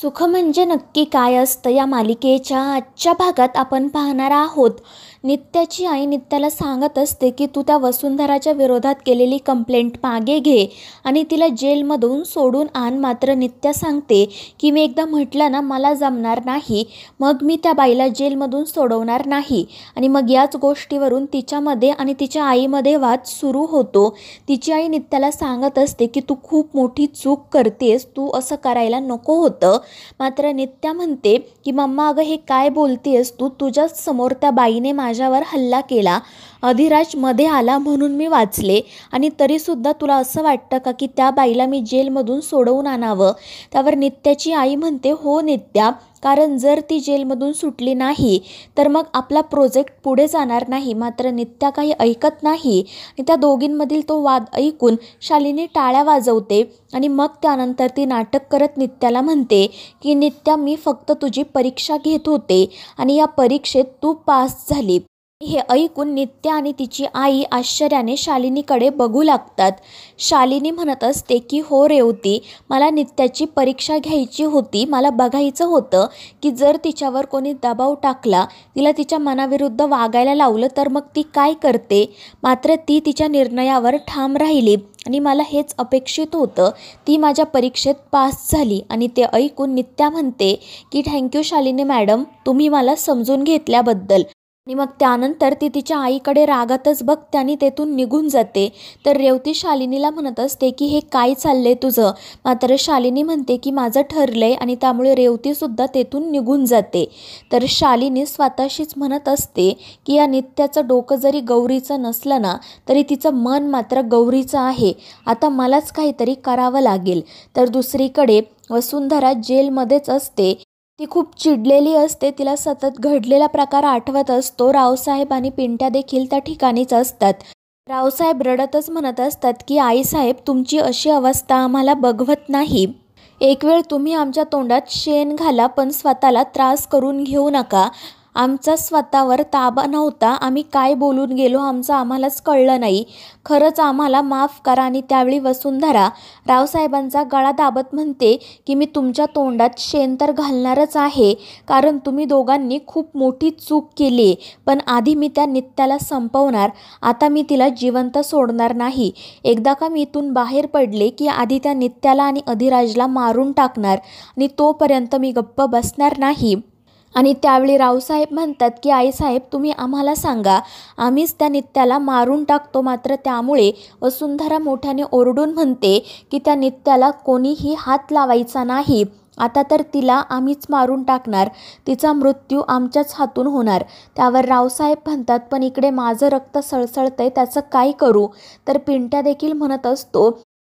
सुख म्हणजे नक्की काय असतं या मालिकेच्या आजच्या भागात आपण पाहणार आहोत नित्याची आई नित्याला सांगत असते की तू त्या वसुंधराच्या विरोधात केलेली कंप्लेंट मागे घे आणि तिला जेलमधून सोडून आण मात्र नित्या सांगते की मी एकदा म्हटलं ना मला जमणार नाही मग मी त्या बाईला जेलमधून सोडवणार नाही आणि मग याच गोष्टीवरून तिच्यामध्ये आणि तिच्या आईमध्ये वाद सुरू होतो तिची आई नित्याला सांगत असते की तू खूप मोठी चूक करतेस तू असं करायला नको होतं मात्र नित्या म्हणते की मम्मा अगं हे काय बोलतेस तू तुझ्याच समोर त्या बाईने मा माझ्यावर हल्ला केला अधिराज मध्ये आला म्हणून मी वाचले आणि तरीसुद्धा तुला असं वाटतं का की त्या बाईला मी जेलमधून सोडवून आणावं त्यावर नित्याची आई म्हणते हो नित्या कारण जर ती जेलमधून सुटली नाही तर मग आपला प्रोजेक्ट पुढे जाणार नाही मात्र नित्या काही ऐकत नाही आणि त्या दोघींमधील तो वाद ऐकून शालिनी टाळ्या वाजवते आणि मग त्यानंतर ती नाटक करत नित्याला म्हणते की नित्या मी फक्त तुझी परीक्षा घेत होते आणि या परीक्षेत तू पास झाली हे ऐकून नित्या आणि तिची आई आश्चर्याने शालिनीकडे बघू लागतात शालिनी म्हणत असते की हो रेवती मला नित्याची परीक्षा घ्यायची होती मला बघायचं होतं की जर तिच्यावर कोणी दबाव टाकला तिला तिच्या मनाविरुद्ध वागायला लावलं तर मग ती काय करते मात्र ती तिच्या निर्णयावर ठाम राहिली आणि मला हेच अपेक्षित होतं ती माझ्या परीक्षेत पास झाली आणि ते ऐकून नित्या म्हणते की थँक्यू शालिनी मॅडम तुम्ही मला समजून घेतल्याबद्दल आणि मग त्यानंतर ती तिच्या आईकडे रागातच बघ आणि तेथून निघून जाते तर रेवती शालिनीला म्हणत असते की हे काय चाललंय तुझं मात्र शालिनी म्हणते की माझं ठरलंय आणि त्यामुळे रेवतीसुद्धा तेथून निघून जाते तर शालिनी स्वतःशीच म्हणत असते की या नित्याचं डोकं जरी गौरीचं नसलं ना तरी तिचं मन मात्र गौरीचं आहे आता मलाच काहीतरी करावं लागेल तर दुसरीकडे वसुंधरा जेलमध्येच असते ती खूप चिडलेली असते तिला सतत घडलेला प्रकार आठवत असतो रावसाहेब आणि पिंट्या देखील त्या ठिकाणीच असतात रावसाहेब रडतच म्हणत असतात की आईसाहेब तुमची अशी अवस्था आम्हाला बघवत नाही एक वेळ तुम्ही आमच्या तोंडात शेण घाला पण स्वतःला त्रास करून घेऊ नका आमचा स्वतःवर ताबा नव्हता आम्ही काय बोलून गेलो आमचं आम्हालाच कळलं नाही खरंच आम्हाला माफ करा आणि त्यावेळी वसुंधरा रावसाहेबांचा गळा दाबत म्हणते की मी तुमच्या तोंडात शेण तर घालणारच आहे कारण तुम्ही दोघांनी खूप मोठी चूक केली पण आधी मी त्या नित्याला संपवणार आता मी तिला जिवंत सोडणार नाही एकदा का मी इथून बाहेर पडले की आधी त्या नित्याला आणि अधिराजला मारून टाकणार आणि तोपर्यंत मी गप्प बसणार नाही आणि त्यावेळी रावसाहेब म्हणतात की आईसाहेब तुम्ही आम्हाला सांगा आम्हीच त्या नित्याला मारून टाकतो मात्र त्यामुळे वसुंधरा मोठ्याने ओरडून म्हणते की त्या नित्याला कोणीही हात लावायचा नाही आता तर तिला आम्हीच मारून टाकणार तिचा मृत्यू आमच्याच हातून होणार त्यावर रावसाहेब म्हणतात पण इकडे माझं रक्त सळसळतंय त्याचं काय करू तर पिंट्या देखील म्हणत असतो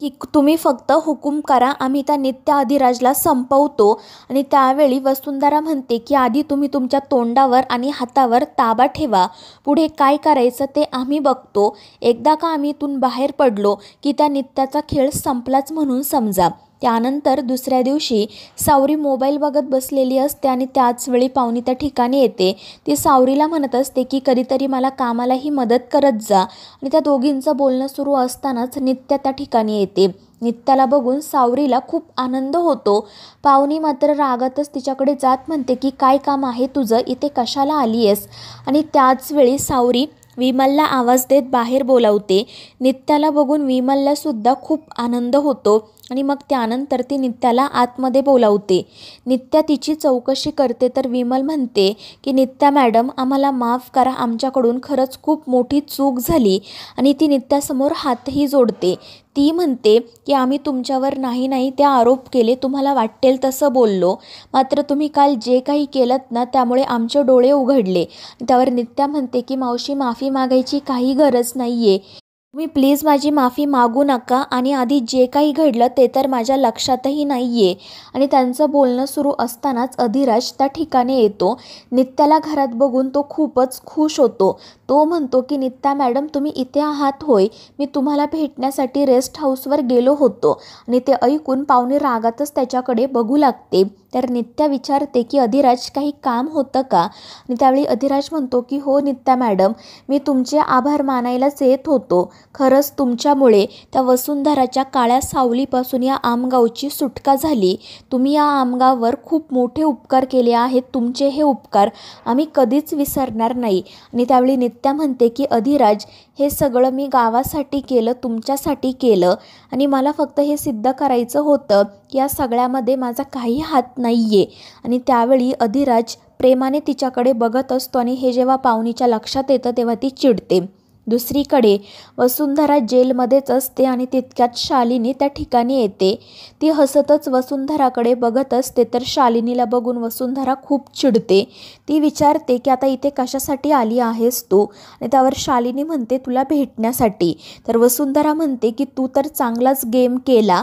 की तुम्ही फक्त हुकूम करा आम्ही त्या नित्या अधिराजला संपवतो आणि त्यावेळी वसुंधरा म्हणते की आधी तुम्ही तुमच्या तोंडावर आणि हातावर ताबा ठेवा पुढे काय करायचं ते आम्ही बघतो एकदा का आम्ही इथून बाहेर पडलो की त्या नित्याचा खेळ संपलाच म्हणून समजा त्यानंतर दुसऱ्या दिवशी सावरी मोबाईल बघत बसलेली असते आणि वेळी पाहुणी त्या ठिकाणी येते ती सावरीला म्हणत असते की कधीतरी मला कामालाही मदत करत जा आणि त्या दोघींचं बोलणं सुरू असतानाच नित्या त्या ठिकाणी येते नित्याला बघून सावरीला खूप आनंद होतो पाहुणी मात्र रागातच तिच्याकडे जात म्हणते की काय काम आहे तुझं इथे कशाला आली आहेस आणि त्याचवेळी सावरी विमलला आवाज देत बाहेर बोलावते नित्याला बघून विमललासुद्धा खूप आनंद होतो आणि मग त्यानंतर ती नित्याला आतमध्ये बोलावते नित्या तिची चौकशी करते तर विमल म्हणते की नित्या मॅडम आम्हाला माफ करा आमच्याकडून खरंच खूप मोठी चूक झाली आणि ती नित्यासमोर हातही जोडते ती म्हणते की आम्ही तुमच्यावर नाही नाही ते आरोप केले तुम्हाला वाटेल तसं बोललो मात्र तुम्ही काल जे काही केलं ना त्यामुळे आमचे डोळे उघडले त्यावर नित्या म्हणते की मावशी माफी मागायची काही गरज नाही आहे तुम्ही प्लीज माझी माफी मागू नका आणि आधी जे काही घडलं ते तर माझ्या लक्षातही नाही आहे आणि त्यांचं बोलणं सुरू असतानाच अधिराज त्या ठिकाणी येतो नित्याला घरात बघून तो खूपच खुश होतो तो म्हणतो की नित्या मॅडम तुम्ही इथे आहात होय मी तुम्हाला भेटण्यासाठी रेस्ट हाऊसवर गेलो होतो आणि ते ऐकून पाहुणे रागातच त्याच्याकडे बघू लागते तर नित्या विचारते की अधिराज काही काम होतं का आणि त्यावेळी अधिराज म्हणतो की हो नित्या मॅडम मी तुमचे आभार मानायलाच येत होतो खरंच तुमच्यामुळे त्या वसुंधराच्या काळ्या सावलीपासून या आमगावची सुटका झाली तुम्ही या आमगावर खूप मोठे उपकार केले आहेत तुमचे हे उपकार आम्ही कधीच विसरणार नाही आणि त्यावेळी नित्या म्हणते की अधिराज हे सगळं मी गावासाठी केलं तुमच्यासाठी केलं आणि मला फक्त हे सिद्ध करायचं होतं या सगळ्यामध्ये माझा काही हात नाही आहे आणि त्यावेळी अधिराज प्रेमाने तिच्याकडे बघत असतो आणि हे जेव्हा पाहुणीच्या लक्षात येतं तेव्हा ती चिडते दुसरीकडे वसुंधरा जेलमध्येच असते आणि तितक्यात शालिनी त्या ठिकाणी येते ती हसतच वसुंधराकडे बघत असते तर शालिनीला बघून वसुंधरा खूप चिडते ती विचारते की आता इथे कशासाठी आली आहेस तू आणि त्यावर शालिनी म्हणते तुला भेटण्यासाठी तर वसुंधरा म्हणते की तू तर चांगलाच गेम केला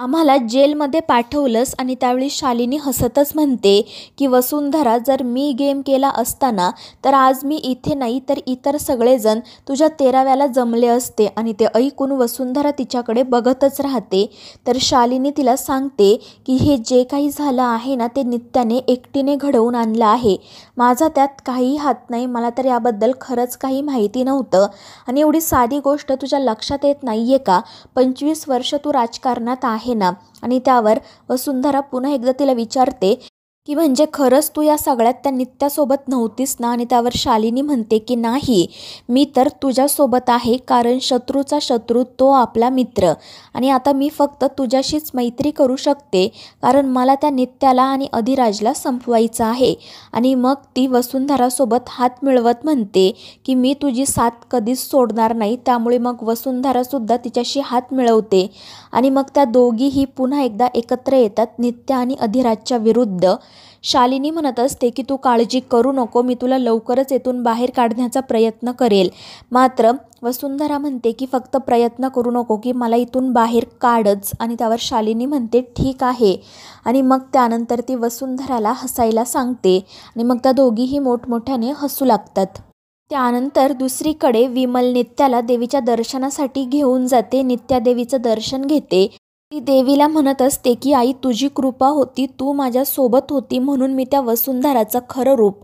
आम्हाला जेलमध्ये पाठवलंस आणि त्यावेळी शालिनी हसतच म्हणते की वसुंधरा जर मी गेम केला असताना तर आज मी इथे नाही तर इतर सगळेजण तुझ्या तेराव्याला जमले असते आणि ते ऐकून वसुंधरा तिच्याकडे बघतच राहते तर शालिनी तिला सांगते की हे जे काही झालं आहे ना ते नित्याने एकटीने घडवून आणलं आहे माझा त्यात काही हात नाही मला तर याबद्दल खरंच काही माहिती नव्हतं आणि एवढी साधी गोष्ट तुझ्या लक्षात येत नाही आहे का पंचवीस वर्ष तू राजकारणात आहे आहे ना आणि त्यावर वसुंधरा पुन्हा एकदा तिला विचारते की म्हणजे खरंच तू या सगळ्यात त्या नित्यासोबत नव्हतीस ना आणि त्यावर शालिनी म्हणते की नाही मी तर तुझ्यासोबत आहे कारण शत्रूचा शत्रू तो आपला मित्र आणि आता मी फक्त तुझ्याशीच मैत्री करू शकते कारण मला त्या नित्याला आणि अधिराजला संपवायचं आहे आणि मग ती वसुंधरासोबत हात मिळवत म्हणते की मी तुझी साथ कधीच सोडणार नाही त्यामुळे मग वसुंधरासुद्धा तिच्याशी हात मिळवते आणि मग त्या दोघीही पुन्हा एकदा एकत्र येतात नित्या आणि अधिराजच्या विरुद्ध शालिनी म्हणत असते की तू काळजी करू नको मी तुला लवकरच येथून बाहेर काढण्याचा प्रयत्न करेल मात्र वसुंधरा म्हणते की फक्त प्रयत्न करू नको की मला इथून बाहेर काढच आणि त्यावर शालिनी म्हणते ठीक आहे आणि मग त्यानंतर ती वसुंधराला हसायला सांगते आणि मग त्या दोघीही मोठमोठ्याने हसू लागतात त्यानंतर दुसरीकडे विमल नित्याला देवीच्या दर्शनासाठी घेऊन जाते नित्या दर्शन घेते ती देवीला म्हणत असते की आई तुझी कृपा होती तू माझ्यासोबत होती म्हणून मी त्या वसुंधराचं खरं रूप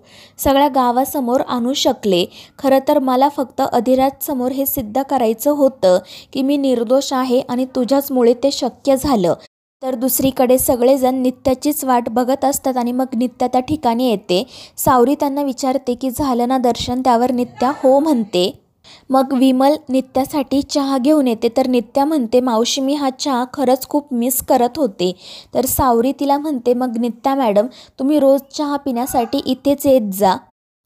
सगळ्या गावासमोर आणू शकले खरं तर मला फक्त अधिराजसमोर हे सिद्ध करायचं होतं की मी निर्दोष आहे आणि तुझ्याचमुळे ते शक्य झालं तर दुसरीकडे सगळेजण नित्याचीच वाट बघत असतात आणि मग नित्या त्या ठिकाणी येते सावरी त्यांना विचारते की झालं ना दर्शन त्यावर नित्या हो म्हणते मग विमल नित्यासाठी चहा घेऊन येते तर नित्या म्हणते मावशी मी हा चहा खरंच खूप मिस करत होते तर सावरी तिला म्हणते मग नित्या मॅडम तुम्ही रोज चहा पिण्यासाठी इथेच येत जा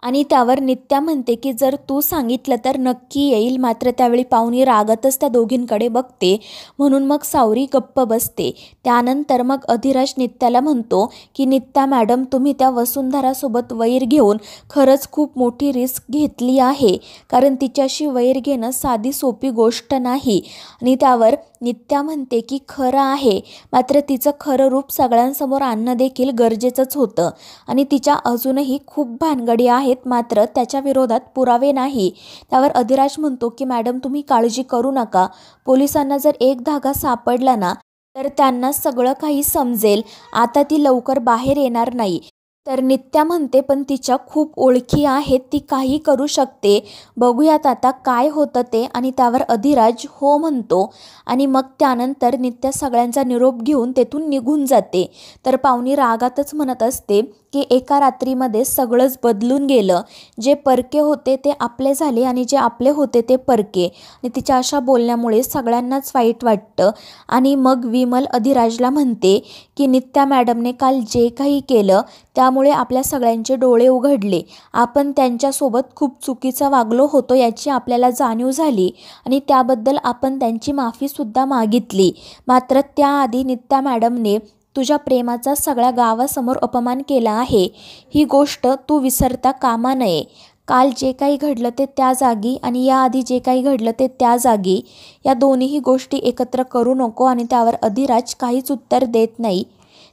आणि त्यावर नित्या म्हणते की जर तू सांगितलं तर नक्की येईल मात्र त्यावेळी पाहुणी रागतच त्या दोघींकडे बघते म्हणून मग सावरी गप्प बसते त्यानंतर मग अधिराज नित्याला म्हणतो की नित्या मॅडम तुम्ही त्या वसुंधरासोबत वैर घेऊन खरंच खूप मोठी रिस्क घेतली आहे कारण तिच्याशी वैर घेणं साधी सोपी गोष्ट नाही आणि त्यावर नित्या म्हणते की खरं आहे मात्र तिचं खरं रूप सगळ्यांसमोर आणणं देखील गरजेचंच होतं आणि तिच्या अजूनही खूप भानगडी आहे आहेत मात्र त्याच्या विरोधात पुरावे नाही त्यावर अधिराज म्हणतो की मॅडम तुम्ही काळजी करू नका पोलिसांना जर एक धागा सापडला ना तर त्यांना सगळं काही समजेल आता ती लवकर बाहेर येणार नाही तर नित्या म्हणते पण तिच्या खूप ओळखी आहेत ती काही करू शकते बघूयात आता काय होतं ते आणि त्यावर अधिराज हो म्हणतो आणि मग त्यानंतर नित्या सगळ्यांचा निरोप घेऊन तेथून निघून जाते तर पाहुणी रागातच म्हणत असते की एका रात्रीमध्ये सगळंच बदलून गेलं जे परके होते ते आपले झाले आणि जे आपले होते ते परके आणि तिच्या अशा बोलण्यामुळे सगळ्यांनाच वाईट वाटतं आणि मग विमल अधिराजला म्हणते की नित्या मॅडमने काल जे काही केलं त्यामुळे आपल्या सगळ्यांचे डोळे उघडले आपण त्यांच्यासोबत खूप चुकीचा वागलो होतो याची आपल्याला जाणीव झाली आणि त्याबद्दल आपण त्यांची माफीसुद्धा मागितली मात्र त्याआधी नित्या मॅडमने तुझ्या प्रेमाचा सगळ्या गावासमोर अपमान केला आहे ही गोष्ट तू विसरता कामा नये काल जे काही घडलं ते त्या जागी आणि याआधी जे काही घडलं ते त्या जागी या दोन्हीही गोष्टी एकत्र करू नको आणि त्यावर अधिराज काहीच उत्तर देत नाही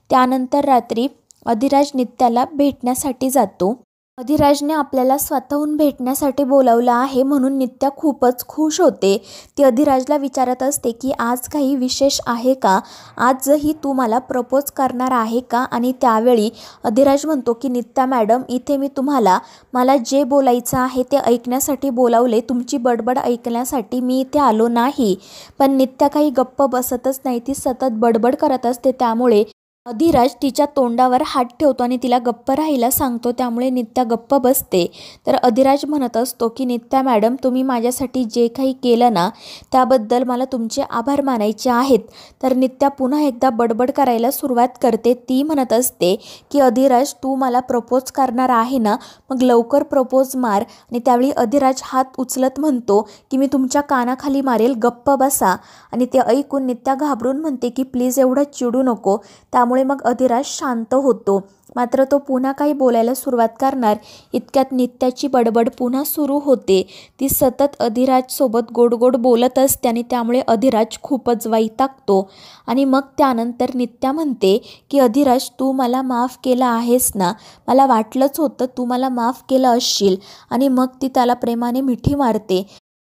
त्यानंतर रात्री अधिराज नित्याला भेटण्यासाठी जातो अधिराजने आपल्याला स्वतःहून भेटण्यासाठी बोलावलं आहे म्हणून नित्या खूपच खुश होते ती अधिराजला विचारत असते की आज काही विशेष आहे का आजही तू मला प्रपोज करणार आहे का आणि त्यावेळी अधिराज म्हणतो की नित्या मॅडम इथे मी तुम्हाला मला जे बोलायचं आहे ते ऐकण्यासाठी बोलावले तुमची बडबड ऐकण्यासाठी मी इथे आलो नाही पण नित्या काही गप्प बसतच नाही ती सतत बडबड करत असते त्यामुळे अधिराज तिच्या तोंडावर हात ठेवतो आणि तिला गप्प राहायला सांगतो त्यामुळे नित्या गप्प बसते तर अधिराज म्हणत असतो की नित्या मॅडम तुम्ही माझ्यासाठी जे काही केलं ना त्याबद्दल मला तुमचे आभार मानायचे आहेत तर नित्या पुन्हा एकदा बडबड करायला सुरुवात करते ती म्हणत असते की अधिराज तू मला प्रपोज करणार आहे ना मग लवकर प्रपोज मार आणि त्यावेळी अधिराज हात उचलत म्हणतो की मी तुमच्या कानाखाली मारेल गप्प बसा आणि ते ऐकून नित्या घाबरून म्हणते की प्लीज एवढं चिडू नको त्या त्यामुळे मग अधिराज शांत होतो मात्र तो पुन्हा काही बोलायला सुरुवात करणार इतक्यात नित्याची बडबड पुन्हा सुरू होते ती सतत अधिराजसोबत गोड गोड बोलत असते आणि त्यामुळे अधिराज खूपच ताकतो आणि मग त्यानंतर नित्या म्हणते की अधिराज तू मला माफ केला आहेस ना मला वाटलंच होतं तू मला माफ केलं असशील आणि मग ती त्याला प्रेमाने मिठी मारते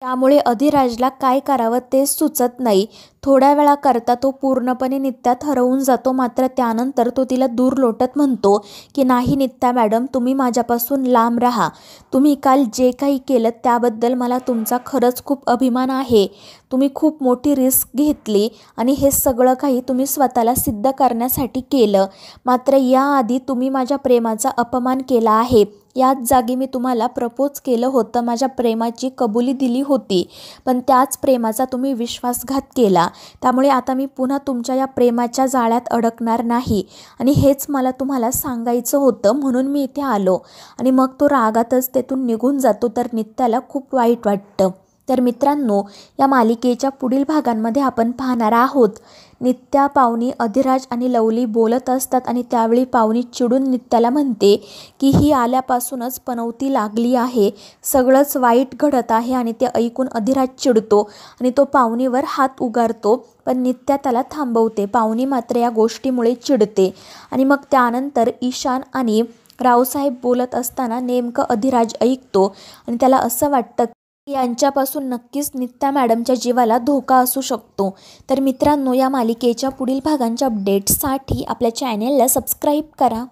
त्यामुळे अधिराजला काय करावं ते सुचत नाही थोड्या वेळाकरता तो पूर्णपणे नित्यात हरवून जातो मात्र त्यानंतर तो तिला दूर लोटत म्हणतो की नाही नित्या मॅडम तुम्ही माझ्यापासून लांब राहा तुम्ही काल जे काही केलं त्याबद्दल मला तुमचा खरंच खूप अभिमान आहे तुम्ही खूप मोठी रिस्क घेतली आणि हे सगळं काही तुम्ही स्वतःला सिद्ध करण्यासाठी केलं मात्र याआधी तुम्ही माझ्या प्रेमाचा अपमान केला आहे याच जागी मी तुम्हाला प्रपोज केलं होतं माझ्या प्रेमाची कबुली दिली होती पण त्याच प्रेमाचा तुम्ही विश्वासघात केला त्यामुळे आता मी पुन्हा तुमच्या या प्रेमाच्या जाळ्यात अडकणार नाही आणि हेच मला तुम्हाला सांगायचं होतं म्हणून मी इथे आलो आणि मग तो रागातच तेथून निघून जातो तर नित्याला खूप वाईट वाटतं तर मित्रांनो या मालिकेच्या पुढील भागांमध्ये आपण पाहणार आहोत नित्या पावनी अधिराज आणि लवली बोलत असतात आणि त्यावेळी पावनी चिडून नित्याला म्हणते की ही आल्यापासूनच पनवती लागली आहे सगळंच वाईट घडत आहे आणि ते ऐकून अधिराज चिडतो आणि तो पावनीवर हात उगारतो पण नित्या त्याला थांबवते पावनी मात्र या गोष्टीमुळे चिडते आणि मग त्यानंतर ईशान आणि रावसाहेब बोलत असताना नेमकं अधिराज ऐकतो आणि त्याला असं वाटतं यांच्यापासून नक्कीच नित्या मॅडमच्या जीवाला धोका असू शकतो तर मित्रांनो या मालिकेच्या पुढील भागांच्या अपडेट्ससाठी आपल्या चॅनेलला सबस्क्राईब करा